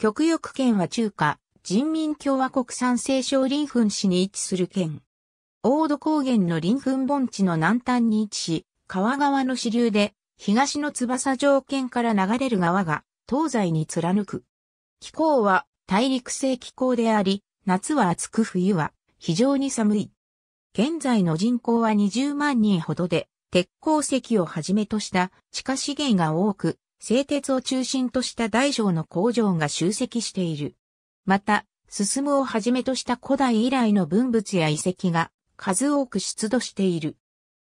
極翼県は中華、人民共和国産西省林墳市に位置する県。大土高原の林墳盆地の南端に位置し、川側の支流で、東の翼条件から流れる川が、東西に貫く。気候は大陸性気候であり、夏は暑く冬は非常に寒い。現在の人口は20万人ほどで、鉄鉱石をはじめとした地下資源が多く、製鉄を中心とした大小の工場が集積している。また、進むをはじめとした古代以来の文物や遺跡が数多く出土している。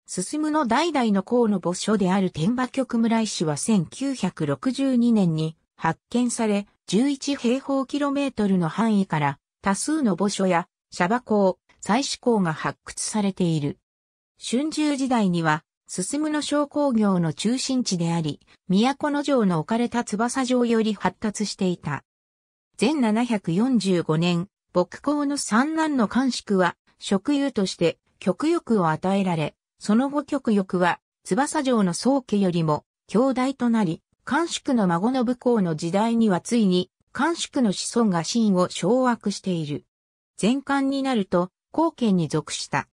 進むの代々の項の墓所である天馬局村石は1962年に発見され、11平方キロメートルの範囲から多数の墓所やシャバ港、祭祀港が発掘されている。春秋時代には進むの商工業の中心地であり、都の城の置かれた翼城より発達していた。前745年、牧港の三男の官宿は、職友として、極欲を与えられ、その後極欲は、翼城の宗家よりも、兄弟となり、官宿の孫の武功の時代にはついに、官宿の子孫が真を掌握している。前漢になると、後見に属した。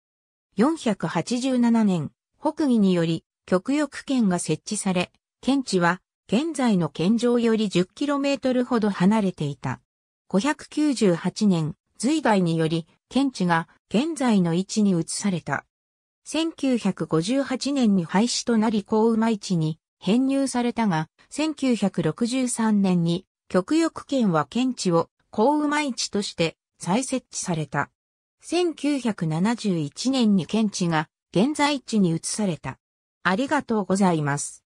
487年、北義により、極翼圏が設置され、県地は、現在の県上より 10km ほど離れていた。598年、隋外により、県地が現在の位置に移された。1958年に廃止となり高馬市に編入されたが、1963年に極翼県は県地を高馬市として再設置された。1971年に県地が現在地に移された。ありがとうございます。